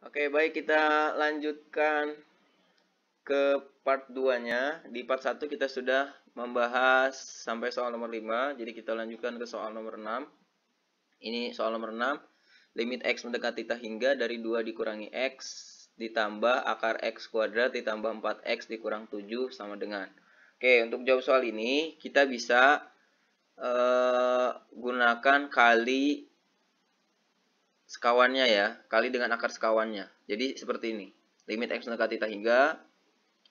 Oke, baik kita lanjutkan ke part 2-nya. Di part 1 kita sudah membahas sampai soal nomor 5, jadi kita lanjutkan ke soal nomor 6. Ini soal nomor 6, limit x mendekati tak hingga dari 2 dikurangi x ditambah akar x kuadrat ditambah 4x dikurang 7 sama dengan. Oke, untuk jawab soal ini kita bisa uh, gunakan kali sekawannya ya, kali dengan akar sekawannya. Jadi seperti ini. Limit x mendekati hingga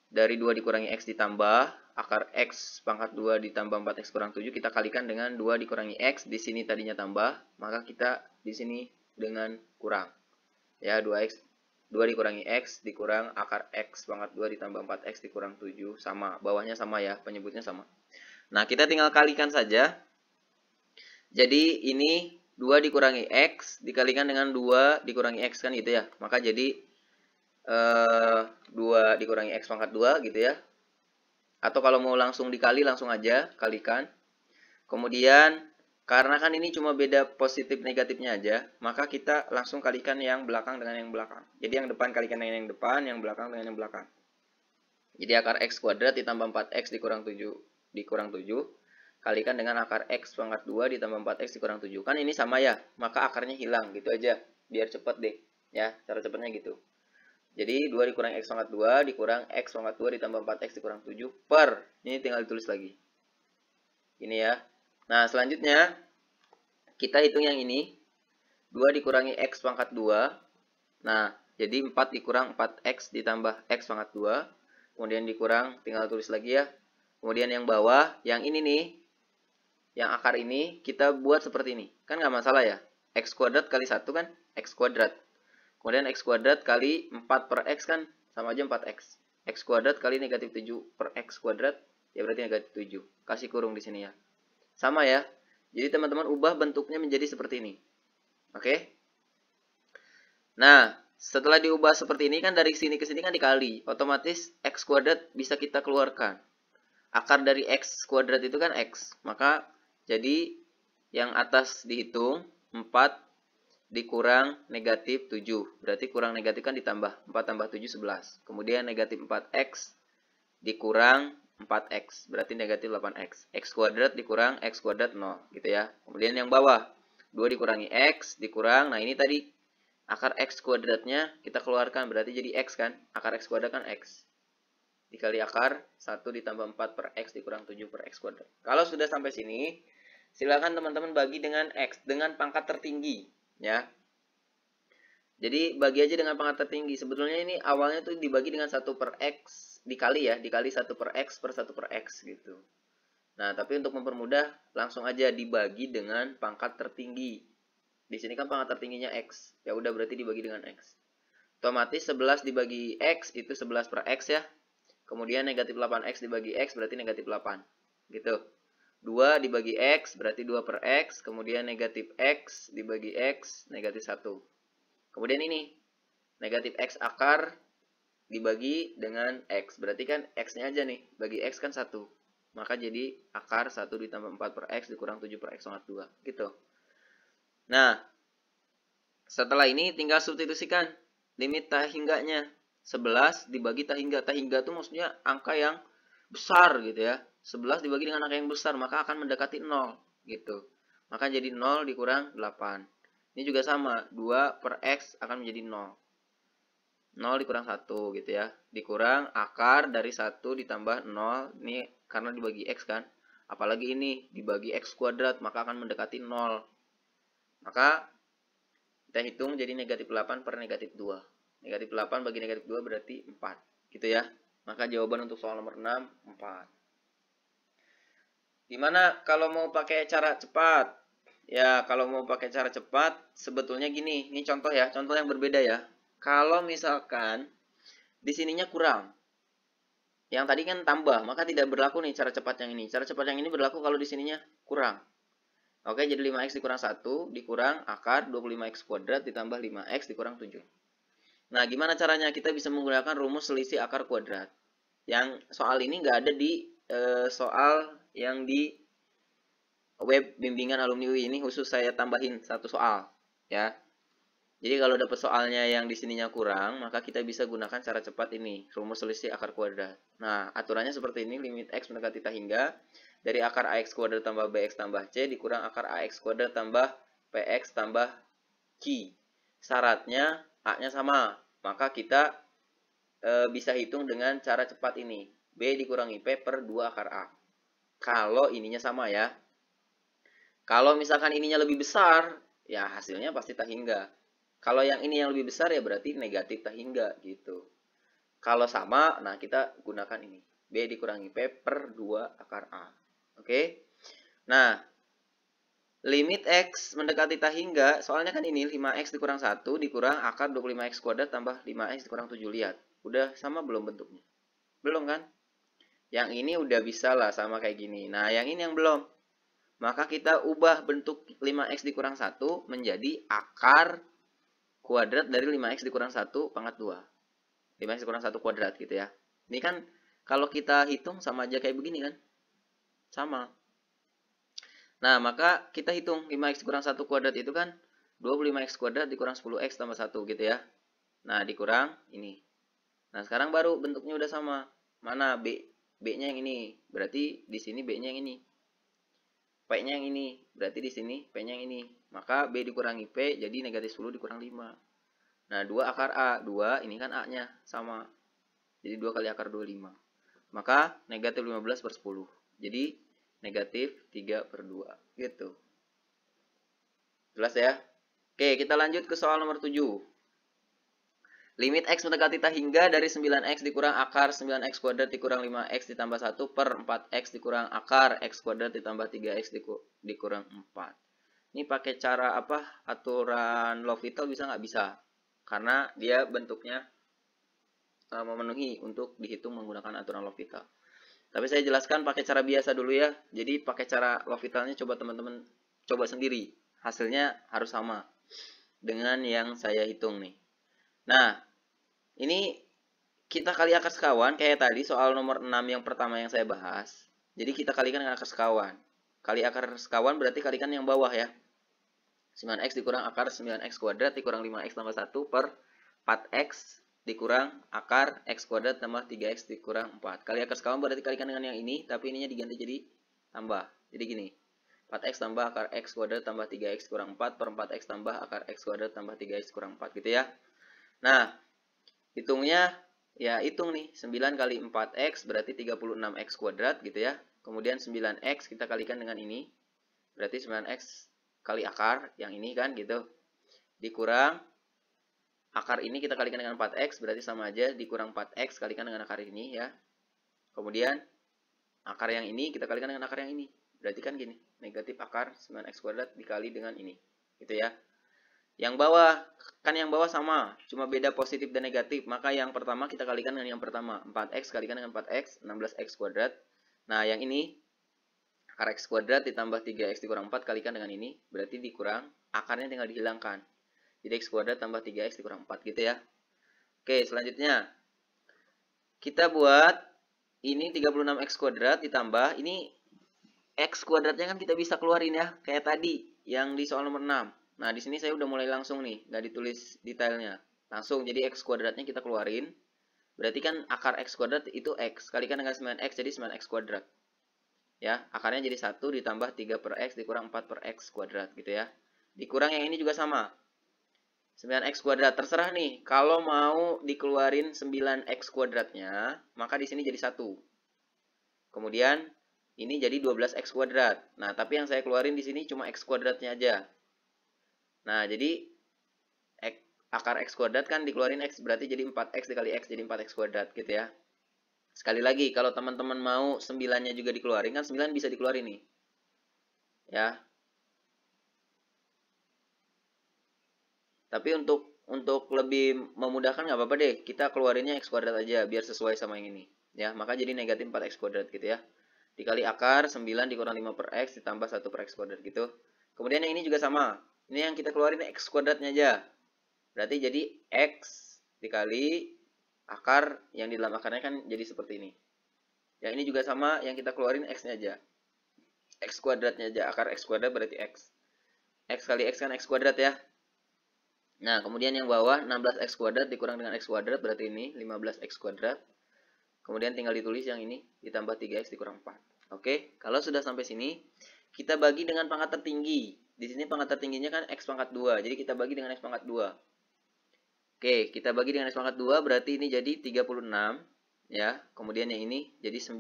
dari 2 dikurangi x ditambah akar x pangkat 2 ditambah 4x kurang 7 kita kalikan dengan 2 dikurangi x di sini tadinya tambah, maka kita di sini dengan kurang. Ya, 2x 2 dikurangi x dikurang akar x pangkat 2 ditambah 4x dikurang 7 sama, bawahnya sama ya, penyebutnya sama. Nah, kita tinggal kalikan saja. Jadi ini 2 dikurangi X dikalikan dengan 2 dikurangi X kan gitu ya. Maka jadi eh, 2 dikurangi X pangkat 2 gitu ya. Atau kalau mau langsung dikali langsung aja kalikan. Kemudian karena kan ini cuma beda positif negatifnya aja, maka kita langsung kalikan yang belakang dengan yang belakang. Jadi yang depan kalikan dengan yang depan, yang belakang dengan yang belakang. Jadi akar X kuadrat ditambah 4X dikurang 7, dikurang 7 kalikan dengan akar X pangkat 2 ditambah 4X dikurang 7. Kan ini sama ya, maka akarnya hilang gitu aja. Biar cepet deh, ya, cara cepetnya gitu. Jadi 2 dikurang X pangkat 2 dikurang X pangkat 2 ditambah 4X dikurang 7 per. Ini tinggal ditulis lagi. Ini ya. Nah, selanjutnya kita hitung yang ini. 2 dikurangi X pangkat 2. Nah, jadi 4 dikurang 4X ditambah X pangkat 2. Kemudian dikurang, tinggal tulis lagi ya. Kemudian yang bawah, yang ini nih, yang akar ini kita buat seperti ini. Kan nggak masalah ya. X kuadrat kali satu kan X kuadrat. Kemudian X kuadrat kali 4 per X kan sama aja 4X. X kuadrat kali negatif 7 per X kuadrat, ya berarti negatif 7. Kasih kurung di sini ya. Sama ya. Jadi teman-teman ubah bentuknya menjadi seperti ini. Oke? Nah, setelah diubah seperti ini kan dari sini ke sini kan dikali. Otomatis X kuadrat bisa kita keluarkan. Akar dari X kuadrat itu kan X. Maka jadi yang atas dihitung 4 dikurang negatif 7. Berarti kurang negatif kan ditambah. 4 tambah 7 11. Kemudian negatif 4x dikurang 4x. Berarti negatif 8x. x kuadrat dikurang x kuadrat 0. Gitu ya. Kemudian yang bawah. 2 dikurangi x dikurang. Nah ini tadi akar x kuadratnya kita keluarkan berarti jadi x kan akar x kuadrat kan x dikali akar 1 ditambah 4 per x dikurang 7 per x kuadrat kalau sudah sampai sini Silakan teman-teman bagi dengan X dengan pangkat tertinggi ya. Jadi bagi aja dengan pangkat tertinggi. Sebetulnya ini awalnya tuh dibagi dengan 1 per X dikali ya, dikali 1 per X per 1 per X gitu. Nah, tapi untuk mempermudah, langsung aja dibagi dengan pangkat tertinggi. Di sini kan pangkat tertingginya X. Ya udah berarti dibagi dengan X. Otomatis 11 dibagi X itu 11 per X ya. Kemudian negatif 8X dibagi X berarti negatif 8. Gitu. 2 dibagi X berarti 2 per X. Kemudian negatif X dibagi X negatif 1. Kemudian ini. Negatif X akar dibagi dengan X. Berarti kan X-nya aja nih. Bagi X kan 1. Maka jadi akar 1 ditambah 4 per X dikurang 7 per X sama 2. Gitu. Nah. Setelah ini tinggal substitusikan. Limit tak hingganya. 11 dibagi tak hingga. Tak hingga itu maksudnya angka yang besar gitu ya 11 dibagi dengan angka yang besar, maka akan mendekati 0, gitu. Maka jadi 0 dikurang 8. Ini juga sama, 2 per X akan menjadi 0. 0 dikurang 1 gitu ya. Dikurang akar dari 1 ditambah 0. Ini karena dibagi X kan. Apalagi ini dibagi X kuadrat maka akan mendekati 0. Maka kita hitung jadi negatif 8 per negatif 2. Negatif 8 bagi negatif 2 berarti 4. Gitu ya. Maka jawaban untuk soal nomor 6, 4. Gimana kalau mau pakai cara cepat? Ya, kalau mau pakai cara cepat, sebetulnya gini. Ini contoh ya, contoh yang berbeda ya. Kalau misalkan di sininya kurang. Yang tadi kan tambah, maka tidak berlaku nih cara cepat yang ini. Cara cepat yang ini berlaku kalau di sininya kurang. Oke, jadi 5x dikurang 1 dikurang akar 25x kuadrat ditambah 5x dikurang 7. Nah, gimana caranya kita bisa menggunakan rumus selisih akar kuadrat? Yang soal ini nggak ada di e, soal yang di web bimbingan alumni UI ini khusus saya tambahin satu soal ya. Jadi kalau dapat soalnya yang di sininya kurang, maka kita bisa gunakan cara cepat ini, rumus selisih akar kuadrat. Nah, aturannya seperti ini, limit x mendekati tak hingga dari akar ax kuadrat tambah bx tambah c dikurang akar ax kuadrat tambah px tambah q. Syaratnya a-nya sama, maka kita e, bisa hitung dengan cara cepat ini, b dikurangi p per 2 akar a. Kalau ininya sama ya. Kalau misalkan ininya lebih besar, ya hasilnya pasti tak hingga. Kalau yang ini yang lebih besar ya berarti negatif tak hingga gitu. Kalau sama, nah kita gunakan ini. B dikurangi P per 2 akar A. Oke? Okay? Nah, limit X mendekati tak hingga, soalnya kan ini 5X dikurang 1 dikurang akar 25X kuadrat tambah 5X dikurang 7 lihat. Udah sama belum bentuknya? Belum kan? Yang ini udah bisa lah sama kayak gini. Nah, yang ini yang belum. Maka kita ubah bentuk 5x dikurang 1 menjadi akar kuadrat dari 5x dikurang 1 pangkat 2. 5x dikurang 1 kuadrat gitu ya. Ini kan kalau kita hitung sama aja kayak begini kan. Sama. Nah, maka kita hitung 5x dikurang 1 kuadrat itu kan 25x kuadrat dikurang 10x tambah 1 gitu ya. Nah, dikurang ini. Nah, sekarang baru bentuknya udah sama. Mana B B-nya yang ini. Berarti di sini B-nya yang ini. P-nya yang ini. Berarti di sini P-nya yang ini. Maka B dikurangi P jadi negatif 10 dikurang 5. Nah, 2 akar A. 2 ini kan A-nya sama. Jadi 2 kali akar 25. Maka negatif 15 per 10. Jadi negatif 3 per 2. Gitu. Jelas ya? Oke, kita lanjut ke soal nomor 7. Limit X mendekati tak hingga dari 9X dikurang akar 9X kuadrat dikurang 5X ditambah 1 per 4X dikurang akar X kuadrat ditambah 3X dikurang 4. Ini pakai cara apa? Aturan Vital bisa nggak bisa? Karena dia bentuknya e, memenuhi untuk dihitung menggunakan aturan Vital. Tapi saya jelaskan pakai cara biasa dulu ya. Jadi pakai cara Vitalnya coba teman-teman coba sendiri. Hasilnya harus sama dengan yang saya hitung nih. Nah, ini kita kali akar sekawan kayak tadi soal nomor 6 yang pertama yang saya bahas. Jadi kita kalikan dengan akar sekawan. Kali akar sekawan berarti kalikan yang bawah ya. 9x dikurang akar 9x kuadrat dikurang 5x tambah 1 per 4x dikurang akar x kuadrat tambah 3x dikurang 4. Kali akar sekawan berarti kalikan dengan yang ini, tapi ininya diganti jadi tambah. Jadi gini, 4x tambah akar x kuadrat tambah 3x kurang 4 per 4x tambah akar x kuadrat tambah 3x kurang 4 gitu ya. Nah, Hitungnya ya hitung nih 9 kali 4x berarti 36x kuadrat gitu ya. Kemudian 9x kita kalikan dengan ini. Berarti 9x kali akar yang ini kan gitu. Dikurang akar ini kita kalikan dengan 4x berarti sama aja dikurang 4x kalikan dengan akar ini ya. Kemudian akar yang ini kita kalikan dengan akar yang ini. Berarti kan gini, negatif akar 9x kuadrat dikali dengan ini. Gitu ya. Yang bawah, kan yang bawah sama, cuma beda positif dan negatif. Maka yang pertama kita kalikan dengan yang pertama. 4x kalikan dengan 4x, 16x kuadrat. Nah, yang ini, akar x kuadrat ditambah 3x dikurang 4 kalikan dengan ini, berarti dikurang, akarnya tinggal dihilangkan. Jadi x kuadrat tambah 3x dikurang 4 gitu ya. Oke, selanjutnya. Kita buat ini 36x kuadrat ditambah, ini x kuadratnya kan kita bisa keluarin ya, kayak tadi yang di soal nomor 6. Nah, di sini saya udah mulai langsung nih, nggak ditulis detailnya. Langsung, jadi X kuadratnya kita keluarin. Berarti kan akar X kuadrat itu X. Kalikan dengan 9X, jadi 9X kuadrat. Ya, akarnya jadi 1 ditambah 3 per X dikurang 4 per X kuadrat gitu ya. Dikurang yang ini juga sama. 9X kuadrat, terserah nih. Kalau mau dikeluarin 9X kuadratnya, maka di sini jadi 1. Kemudian, ini jadi 12X kuadrat. Nah, tapi yang saya keluarin di sini cuma X kuadratnya aja. Nah, jadi x, akar x kuadrat kan dikeluarin x berarti jadi 4x dikali x jadi 4x kuadrat gitu ya. Sekali lagi, kalau teman-teman mau 9-nya juga dikeluarin, kan 9 bisa dikeluarin nih. Ya. Tapi untuk untuk lebih memudahkan nggak apa-apa deh, kita keluarinnya x kuadrat aja biar sesuai sama yang ini. Ya, maka jadi negatif 4x kuadrat gitu ya. Dikali akar 9 dikurang 5 per x ditambah 1 per x kuadrat gitu. Kemudian yang ini juga sama, ini yang kita keluarin X kuadratnya aja. Berarti jadi X dikali akar yang di dalam akarnya kan jadi seperti ini. Yang ini juga sama yang kita keluarin X-nya aja. X kuadratnya aja. Akar X kuadrat berarti X. X kali X kan X kuadrat ya. Nah, kemudian yang bawah 16x kuadrat dikurang dengan x kuadrat berarti ini 15x kuadrat. Kemudian tinggal ditulis yang ini ditambah 3x dikurang 4. Oke, kalau sudah sampai sini, kita bagi dengan pangkat tertinggi. Di sini pangkat tertingginya kan X pangkat 2. Jadi kita bagi dengan X pangkat 2. Oke, kita bagi dengan X pangkat 2 berarti ini jadi 36. Ya, kemudian yang ini jadi 9.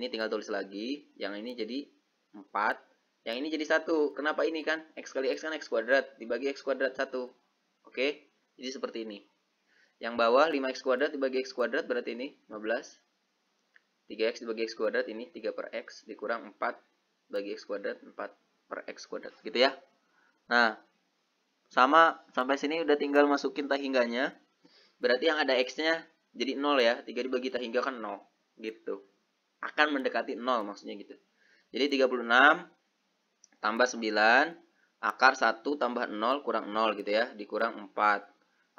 Ini tinggal tulis lagi. Yang ini jadi 4. Yang ini jadi 1. Kenapa ini kan? X kali X kan X kuadrat. Dibagi X kuadrat 1. Oke, jadi seperti ini. Yang bawah 5x kuadrat dibagi x kuadrat berarti ini 15. 3x dibagi x kuadrat ini 3 per x dikurang 4 bagi x kuadrat 4 per x kuadrat gitu ya. Nah, sama sampai sini udah tinggal masukin tahingganya. Berarti yang ada x-nya jadi 0 ya. 3 dibagi tahingga kan 0 gitu. Akan mendekati 0 maksudnya gitu. Jadi 36 tambah 9 akar 1 tambah 0 kurang 0 gitu ya, dikurang 4.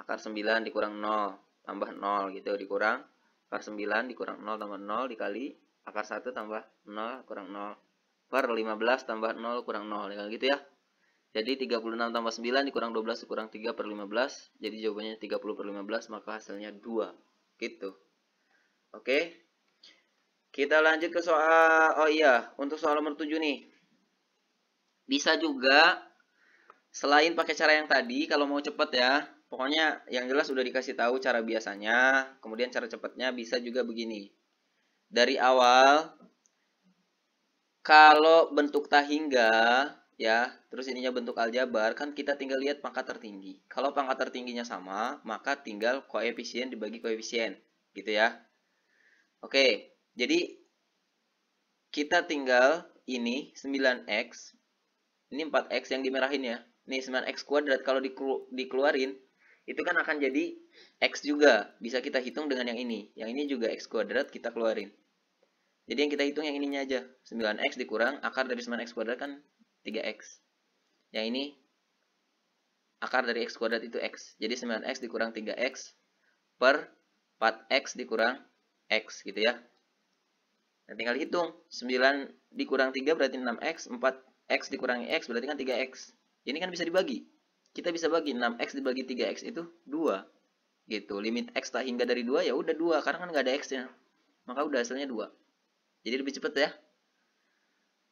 Akar 9 dikurang 0 tambah 0 gitu dikurang akar 9 dikurang 0 tambah 0 dikali akar 1 tambah 0 kurang 0 per 15 tambah 0 kurang 0 ya kan gitu ya jadi 36 tambah 9 dikurang 12 kurang 3 per 15 jadi jawabannya 30 per 15 maka hasilnya 2 gitu oke kita lanjut ke soal oh iya untuk soal nomor 7 nih bisa juga selain pakai cara yang tadi kalau mau cepat ya pokoknya yang jelas sudah dikasih tahu cara biasanya kemudian cara cepatnya bisa juga begini dari awal kalau bentuk tahingga ya, terus ininya bentuk aljabar, kan kita tinggal lihat pangkat tertinggi. Kalau pangkat tertingginya sama, maka tinggal koefisien dibagi koefisien, gitu ya. Oke, jadi kita tinggal ini 9x, ini 4x yang dimerahin ya. Nih 9x kuadrat kalau dikeluarin, itu kan akan jadi x juga. Bisa kita hitung dengan yang ini. Yang ini juga x kuadrat kita keluarin. Jadi yang kita hitung yang ininya aja. 9x dikurang akar dari 9x kuadrat kan 3x. Yang ini akar dari x kuadrat itu x. Jadi 9x dikurang 3x per 4x dikurang x gitu ya. Nah, tinggal hitung. 9 dikurang 3 berarti 6x. 4x dikurangi x berarti kan 3x. Ini kan bisa dibagi. Kita bisa bagi 6x dibagi 3x itu 2. Gitu. Limit x tak hingga dari 2 ya udah 2. Karena kan nggak ada x-nya. Maka udah hasilnya 2. Jadi lebih cepat ya.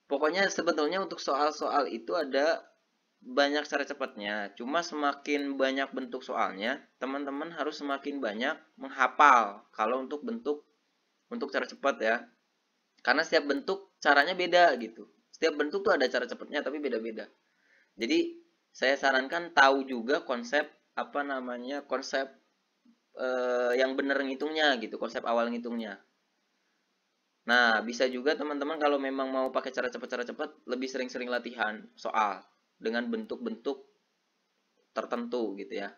Pokoknya sebetulnya untuk soal-soal itu ada banyak cara cepatnya. Cuma semakin banyak bentuk soalnya, teman-teman harus semakin banyak menghafal kalau untuk bentuk untuk cara cepat ya. Karena setiap bentuk caranya beda gitu. Setiap bentuk tuh ada cara cepatnya tapi beda-beda. Jadi saya sarankan tahu juga konsep apa namanya konsep eh, yang benar ngitungnya gitu, konsep awal ngitungnya. Nah, bisa juga teman-teman kalau memang mau pakai cara cepat-cara cepat, lebih sering-sering latihan soal dengan bentuk-bentuk tertentu gitu ya.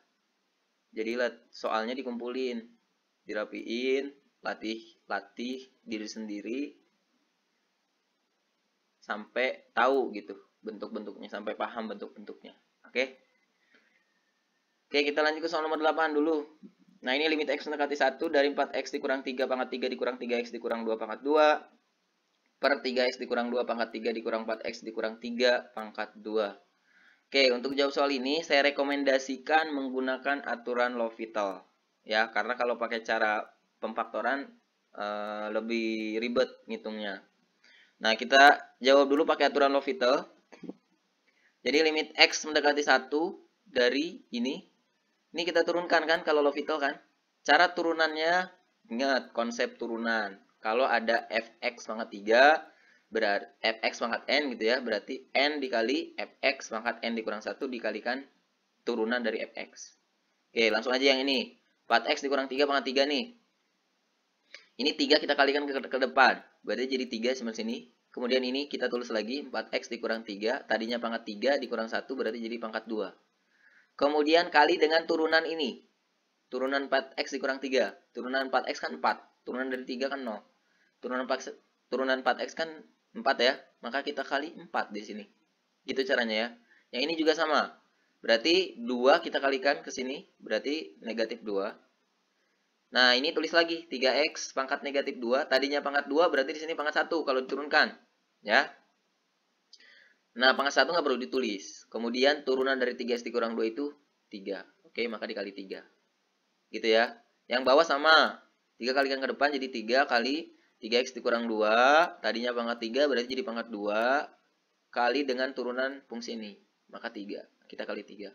Jadi soalnya dikumpulin, dirapiin, latih, latih diri sendiri sampai tahu gitu bentuk-bentuknya, sampai paham bentuk-bentuknya. Oke. Oke, kita lanjut ke soal nomor 8 dulu. Nah, ini limit X mendekati 1 dari 4X dikurang 3 pangkat 3 dikurang 3X dikurang 2 pangkat 2 per 3X dikurang 2 pangkat 3 dikurang 4X dikurang 3 pangkat 2. Oke, untuk jawab soal ini saya rekomendasikan menggunakan aturan L'Hopital. Ya, karena kalau pakai cara pemfaktoran uh, lebih ribet ngitungnya. Nah, kita jawab dulu pakai aturan L'Hopital. Jadi limit X mendekati 1 dari ini ini kita turunkan kan kalau Lovito kan. Cara turunannya, ingat konsep turunan. Kalau ada fx pangkat 3, berarti fx pangkat n gitu ya, berarti n dikali fx pangkat n dikurang 1 dikalikan turunan dari fx. Oke, langsung aja yang ini. 4x dikurang 3 pangkat 3 nih. Ini 3 kita kalikan ke, ke depan. Berarti jadi 3 sebelah sini. Kemudian ini kita tulis lagi. 4x dikurang 3. Tadinya pangkat 3 dikurang 1 berarti jadi pangkat 2. Kemudian kali dengan turunan ini. Turunan 4x dikurang 3. Turunan 4x kan 4. Turunan dari 3 kan 0. Turunan 4x, turunan 4x kan 4 ya. Maka kita kali 4 di sini. Gitu caranya ya. Yang ini juga sama. Berarti 2 kita kalikan ke sini. Berarti negatif 2. Nah ini tulis lagi. 3x pangkat negatif 2. Tadinya pangkat 2 berarti di sini pangkat 1 kalau diturunkan. Ya. Nah, pangkat 1 nggak perlu ditulis. Kemudian turunan dari 3S dikurang 2 itu 3. Oke, maka dikali 3. Gitu ya. Yang bawah sama. 3 kalikan ke depan jadi 3 kali 3X dikurang 2. Tadinya pangkat 3 berarti jadi pangkat 2 kali dengan turunan fungsi ini. Maka 3. Kita kali 3.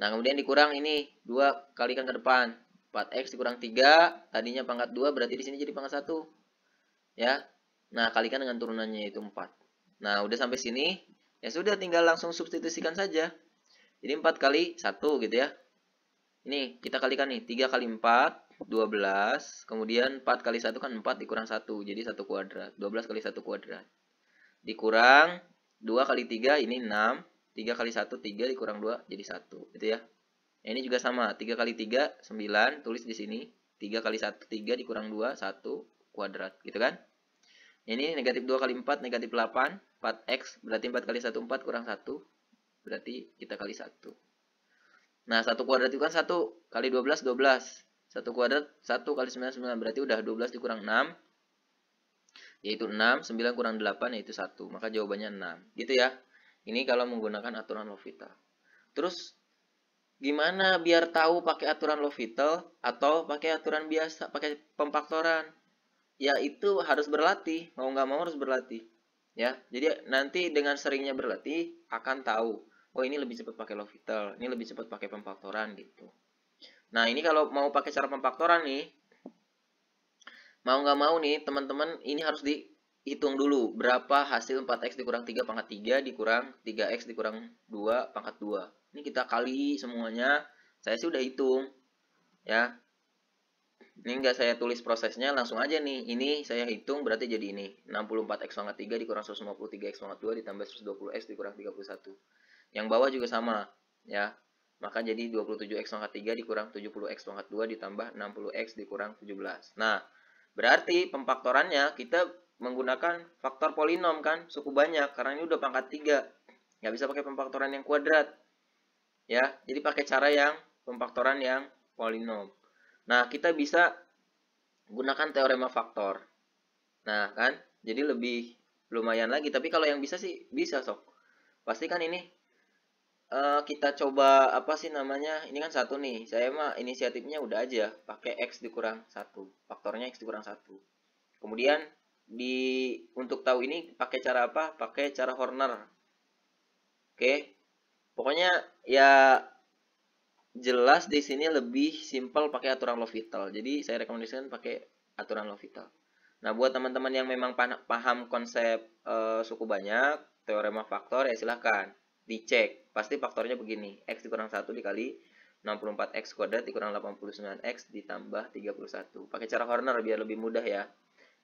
Nah, kemudian dikurang ini 2 kalikan ke depan. 4X dikurang 3. Tadinya pangkat 2 berarti di sini jadi pangkat 1. Ya. Nah, kalikan dengan turunannya itu 4. Nah, udah sampai sini. Ya sudah, tinggal langsung substitusikan saja. Jadi 4 kali 1 gitu ya. Ini kita kalikan nih. 3 kali 4, 12. Kemudian 4 kali 1 kan 4 dikurang 1. Jadi 1 kuadrat. 12 kali 1 kuadrat. Dikurang 2 kali 3 ini 6. 3 kali 1, 3 dikurang 2 jadi 1. Gitu ya. Nah, ini juga sama. 3 kali 3, 9. Tulis di sini. 3 kali 1, 3 dikurang 2, 1 kuadrat. Gitu kan. Ini negatif 2 kali 4, negatif 8. 4x, berarti 4 kali 1, 4 kurang 1. Berarti kita kali 1. Nah, 1 kuadrat itu kan 1. Kali 12, 12. 1 kuadrat, 1 kali 9, 9. Berarti udah 12 dikurang 6. Yaitu 6. 9 kurang 8 yaitu 1. Maka jawabannya 6. Gitu ya. Ini kalau menggunakan aturan Lovita. Terus, gimana biar tahu pakai aturan Lovita atau pakai aturan biasa, pakai pemfaktoran? ya itu harus berlatih mau nggak mau harus berlatih ya jadi nanti dengan seringnya berlatih akan tahu oh ini lebih cepat pakai vital ini lebih cepat pakai pemfaktoran gitu nah ini kalau mau pakai cara pemfaktoran nih mau nggak mau nih teman-teman ini harus dihitung dulu berapa hasil 4x dikurang 3 pangkat 3 dikurang 3x dikurang 2 pangkat 2 ini kita kali semuanya saya sih udah hitung ya ini enggak saya tulis prosesnya langsung aja nih. Ini saya hitung berarti jadi ini. 64x pangkat 3 dikurang 153x pangkat 2 ditambah 120x dikurang 31. Yang bawah juga sama ya. Maka jadi 27x pangkat 3 dikurang 70x pangkat 2 ditambah 60x dikurang 17. Nah, berarti pemfaktorannya kita menggunakan faktor polinom kan, suku banyak karena ini udah pangkat 3. Nggak bisa pakai pemfaktoran yang kuadrat. Ya, jadi pakai cara yang pemfaktoran yang polinom. Nah, kita bisa gunakan teorema faktor. Nah, kan? Jadi lebih lumayan lagi. Tapi kalau yang bisa sih bisa, sok Pasti kan ini uh, kita coba apa sih namanya? Ini kan satu nih. Saya mah inisiatifnya udah aja pakai x dikurang satu. Faktornya x dikurang satu. Kemudian di untuk tahu ini pakai cara apa? Pakai cara Horner. Oke. Pokoknya ya jelas di sini lebih simpel pakai aturan vital Jadi saya rekomendasikan pakai aturan vital Nah, buat teman-teman yang memang paham konsep e, suku banyak, teorema faktor, ya silahkan dicek. Pasti faktornya begini, X dikurang 1 dikali 64X kuadrat dikurang 89X ditambah 31. Pakai cara Horner biar lebih mudah ya.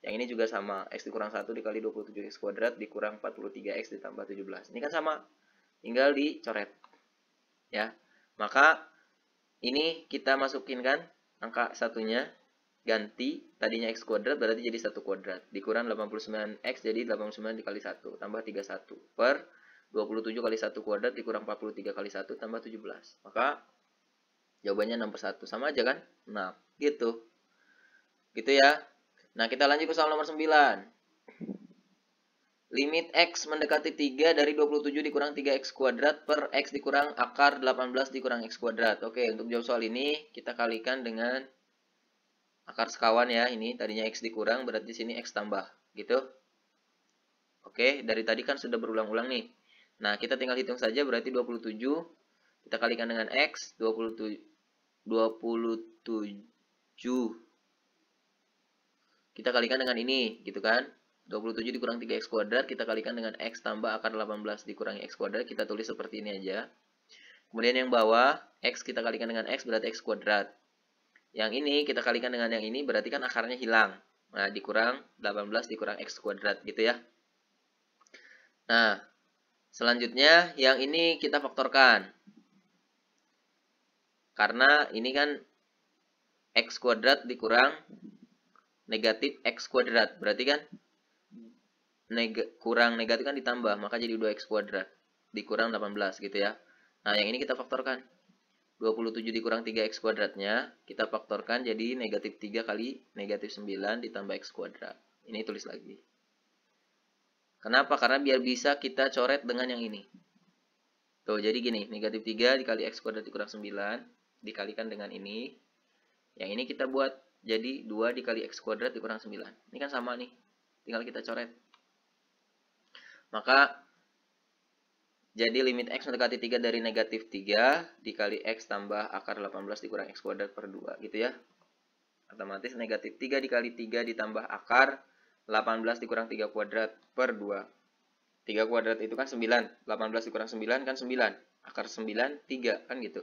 Yang ini juga sama, X dikurang 1 dikali 27X kuadrat dikurang 43X ditambah 17. Ini kan sama, tinggal dicoret. Ya, maka ini kita masukin kan angka satunya, ganti tadinya x kuadrat berarti jadi satu kuadrat. Dikurang 89x jadi 89 dikali satu tambah 31 per 27 kali satu kuadrat dikurang 43 kali satu tambah 17. Maka jawabannya 61 Sama aja kan? Nah, gitu. Gitu ya. Nah, kita lanjut ke soal nomor 9. Limit X mendekati 3 dari 27 dikurang 3X kuadrat per X dikurang akar 18 dikurang X kuadrat. Oke, untuk jawab soal ini kita kalikan dengan akar sekawan ya. Ini tadinya X dikurang berarti sini X tambah. Gitu. Oke, dari tadi kan sudah berulang-ulang nih. Nah, kita tinggal hitung saja berarti 27. Kita kalikan dengan X. 27. 27. Kita kalikan dengan ini gitu kan. 27 dikurang 3x kuadrat, kita kalikan dengan x tambah akar 18 dikurangi x kuadrat, kita tulis seperti ini aja. Kemudian yang bawah, x kita kalikan dengan x berarti x kuadrat. Yang ini kita kalikan dengan yang ini, berarti kan akarnya hilang. Nah, dikurang 18 dikurang x kuadrat gitu ya. Nah, selanjutnya yang ini kita faktorkan. Karena ini kan x kuadrat dikurang negatif x kuadrat, berarti kan neg kurang negatif kan ditambah, maka jadi 2x kuadrat dikurang 18 gitu ya. Nah, yang ini kita faktorkan. 27 dikurang 3x kuadratnya, kita faktorkan jadi negatif 3 kali negatif 9 ditambah x kuadrat. Ini tulis lagi. Kenapa? Karena biar bisa kita coret dengan yang ini. Tuh, jadi gini, negatif 3 dikali x kuadrat dikurang 9, dikalikan dengan ini. Yang ini kita buat jadi 2 dikali x kuadrat dikurang 9. Ini kan sama nih, tinggal kita coret. Maka jadi limit x mendekati 3 dari negatif 3 dikali x tambah akar 18 dikurang x kuadrat per 2 gitu ya. Otomatis negatif 3 dikali 3 ditambah akar 18 dikurang 3 kuadrat per 2. 3 kuadrat itu kan 9, 18 dikurang 9 kan 9, akar 9 3 kan gitu.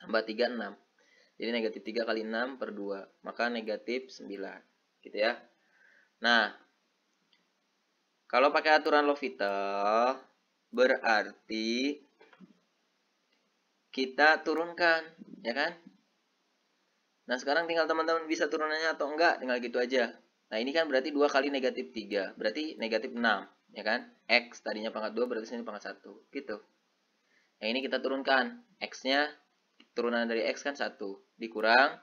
Tambah 3 6. Jadi negatif 3 kali 6 per 2, maka negatif 9 gitu ya. Nah, kalau pakai aturan Lovita, berarti kita turunkan, ya kan? Nah, sekarang tinggal teman-teman bisa turunannya atau enggak, tinggal gitu aja. Nah, ini kan berarti dua kali negatif 3, berarti negatif 6, ya kan? X tadinya pangkat 2, berarti sini pangkat 1, gitu. Yang ini kita turunkan, X-nya, turunan dari X kan 1, dikurang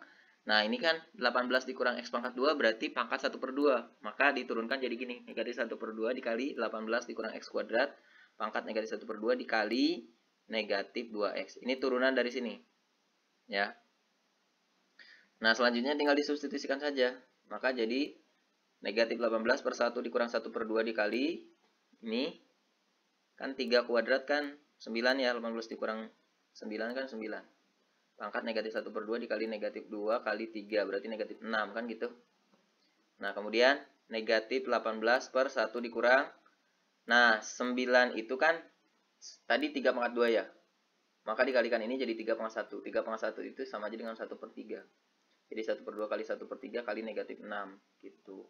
Nah, ini kan 18 dikurang X pangkat 2 berarti pangkat 1 per 2. Maka diturunkan jadi gini, negatif 1 per 2 dikali 18 dikurang X kuadrat, pangkat negatif 1 per 2 dikali negatif 2X. Ini turunan dari sini. Ya. Nah, selanjutnya tinggal disubstitusikan saja. Maka jadi negatif 18 per 1 dikurang 1 per 2 dikali. Ini kan 3 kuadrat kan 9 ya, 18 dikurang 9 kan 9 pangkat negatif 1 per 2 dikali negatif 2 kali 3, berarti negatif 6 kan gitu. Nah, kemudian negatif 18 per 1 dikurang. Nah, 9 itu kan tadi 3 pangkat 2 ya. Maka dikalikan ini jadi 3 pangkat 1. 3 pangkat 1 itu sama aja dengan 1 per 3. Jadi 1 per 2 kali 1 per 3 kali negatif 6 gitu.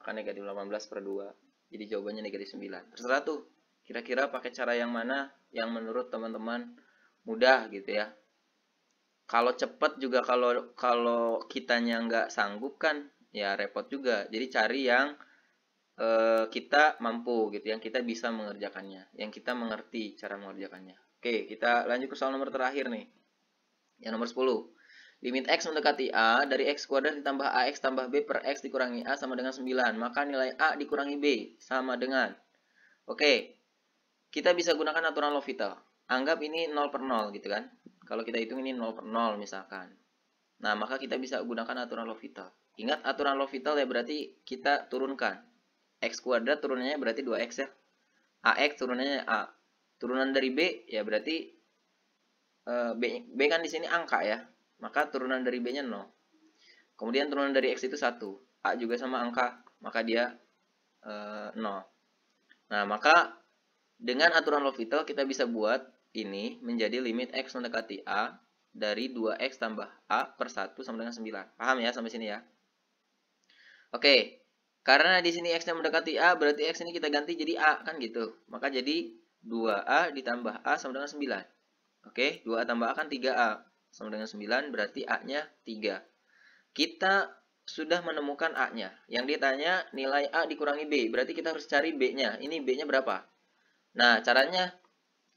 Maka negatif 18 per 2. Jadi jawabannya negatif 9. Terserah tuh kira-kira pakai cara yang mana yang menurut teman-teman mudah gitu ya kalau cepat juga kalau kalau kitanya nggak sanggup kan ya repot juga jadi cari yang eh, kita mampu gitu yang kita bisa mengerjakannya yang kita mengerti cara mengerjakannya oke kita lanjut ke soal nomor terakhir nih yang nomor 10 Limit X mendekati A, dari X kuadrat ditambah AX tambah B per X dikurangi A sama dengan 9. Maka nilai A dikurangi B sama dengan. Oke, kita bisa gunakan aturan L'Hopital. Anggap ini 0 per 0 gitu kan. Kalau kita hitung ini 0 per 0 misalkan. Nah, maka kita bisa gunakan aturan L'Hopital. Ingat aturan L'Hopital ya berarti kita turunkan. X kuadrat turunannya berarti 2X ya. AX turunannya A. Turunan dari B ya berarti eh, B, B kan di sini angka ya. Maka turunan dari B-nya 0. Kemudian turunan dari X itu 1. A juga sama angka, maka dia e, eh, 0. Nah, maka dengan aturan L'Hopital kita bisa buat ini menjadi limit X mendekati A dari 2X tambah A per 1 sama dengan 9. Paham ya sampai sini ya? Oke, karena di sini X-nya mendekati A, berarti X ini kita ganti jadi A, kan gitu. Maka jadi 2A ditambah A sama dengan 9. Oke, 2A tambah A kan 3A sama dengan 9, berarti A-nya 3. Kita sudah menemukan A-nya. Yang ditanya nilai A dikurangi B, berarti kita harus cari B-nya. Ini B-nya berapa? Nah, caranya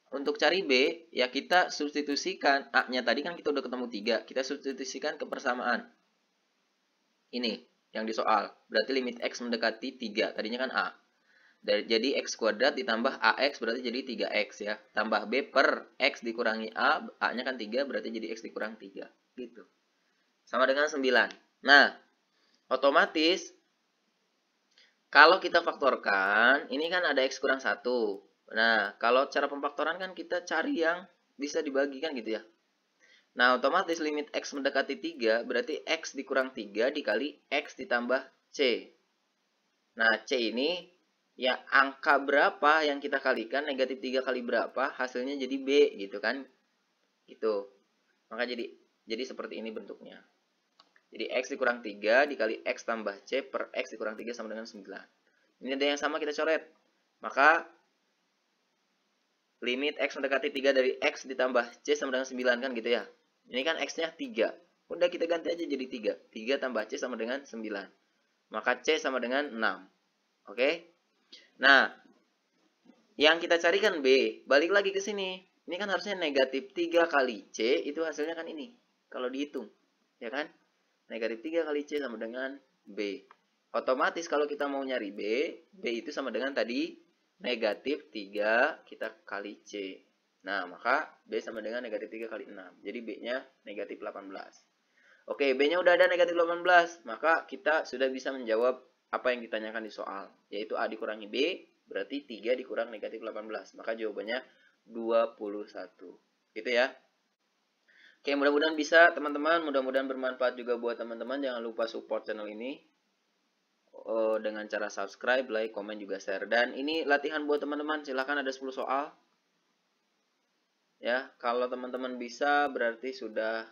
untuk cari B, ya kita substitusikan A-nya tadi kan kita udah ketemu 3. Kita substitusikan ke persamaan. Ini yang di soal. Berarti limit X mendekati 3. Tadinya kan A. jadi X kuadrat ditambah AX berarti jadi 3X ya. Tambah B per X dikurangi A. A-nya kan 3 berarti jadi X dikurang 3. Gitu. Sama dengan 9. Nah, otomatis kalau kita faktorkan, ini kan ada X kurang 1 Nah, kalau cara pemfaktoran kan kita cari yang bisa dibagikan gitu ya. Nah, otomatis limit X mendekati 3 berarti X dikurang 3 dikali X ditambah C. Nah, C ini ya angka berapa yang kita kalikan, negatif 3 kali berapa, hasilnya jadi B gitu kan. Gitu. Maka jadi jadi seperti ini bentuknya. Jadi X dikurang 3 dikali X tambah C per X dikurang 3 sama dengan 9. Ini ada yang sama kita coret. Maka limit X mendekati 3 dari X ditambah C sama dengan 9 kan gitu ya. Ini kan X-nya 3. Udah kita ganti aja jadi 3. 3 tambah C sama dengan 9. Maka C sama dengan 6. Oke? Okay? Nah, yang kita carikan B. Balik lagi ke sini. Ini kan harusnya negatif 3 kali C. Itu hasilnya kan ini. Kalau dihitung. Ya kan? Negatif 3 kali C sama dengan B. Otomatis kalau kita mau nyari B, B itu sama dengan tadi negatif 3 kita kali C. Nah, maka B sama dengan negatif 3 kali 6. Jadi B-nya negatif 18. Oke, B-nya udah ada negatif 18. Maka kita sudah bisa menjawab apa yang ditanyakan di soal. Yaitu A dikurangi B, berarti 3 dikurang negatif 18. Maka jawabannya 21. Gitu ya. Oke, mudah-mudahan bisa teman-teman. Mudah-mudahan bermanfaat juga buat teman-teman. Jangan lupa support channel ini uh, dengan cara subscribe, like, komen, juga share. Dan ini latihan buat teman-teman, silahkan ada 10 soal. Ya, kalau teman-teman bisa berarti sudah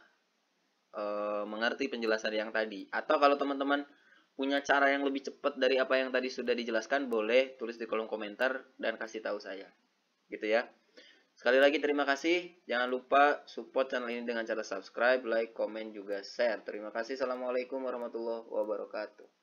uh, mengerti penjelasan yang tadi. Atau kalau teman-teman punya cara yang lebih cepat dari apa yang tadi sudah dijelaskan, boleh tulis di kolom komentar dan kasih tahu saya. Gitu ya. Sekali lagi terima kasih. Jangan lupa support channel ini dengan cara subscribe, like, komen, juga share. Terima kasih. Assalamualaikum warahmatullahi wabarakatuh.